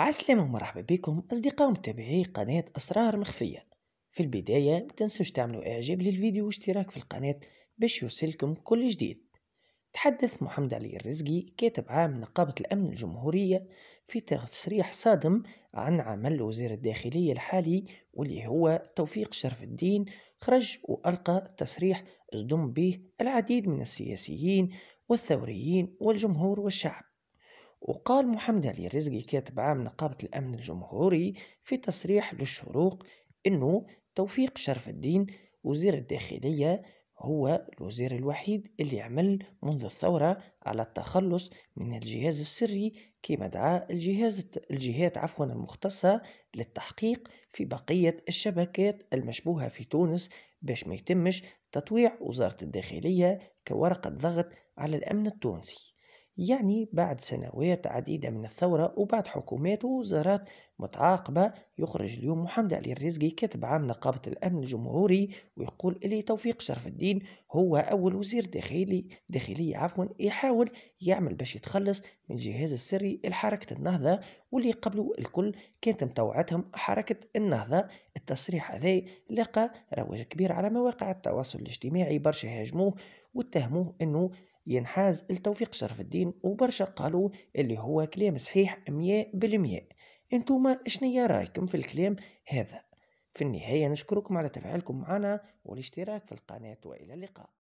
عسلامة ومرحبا بكم أصدقاء متابعي قناة أسرار مخفية في البداية متنسوش تعملوا إعجاب للفيديو واشتراك في القناة باش يوصلكم كل جديد تحدث محمد علي الرزقي كاتب عام نقابة الأمن الجمهورية في تصريح صادم عن عمل وزير الداخلية الحالي واللي هو توفيق شرف الدين خرج وألقى تصريح اصدم به العديد من السياسيين والثوريين والجمهور والشعب وقال محمد علي الرزقي كاتب عام نقابة الأمن الجمهوري في تصريح للشروق أنه توفيق شرف الدين وزير الداخلية هو الوزير الوحيد اللي عمل منذ الثورة على التخلص من الجهاز السري كما دعا الجهاز الجهات عفوا المختصة للتحقيق في بقية الشبكات المشبوهة في تونس باش ما يتمش تطويع وزارة الداخلية كورقة ضغط على الأمن التونسي يعني بعد سنوات عديدة من الثورة وبعد حكومات ووزارات متعاقبة يخرج اليوم محمد علي الرزقي كاتب عام نقابة الأمن الجمهوري ويقول اللي توفيق شرف الدين هو أول وزير داخلي داخلية عفوا يحاول يعمل باش يتخلص من الجهاز السري لحركة النهضة واللي قبله الكل كانت متوعتهم حركة النهضة التصريح هذا لقى رواج كبير على مواقع التواصل الاجتماعي برشا هاجموه واتهموه أنه ينحاز لتوفيق شرف الدين وبرشا قالوا اللي هو كلام صحيح مية بالمية انتوما شنيا رايكم في الكلام هذا في النهاية نشكركم على تفاعلكم معنا والاشتراك في القناة وإلى اللقاء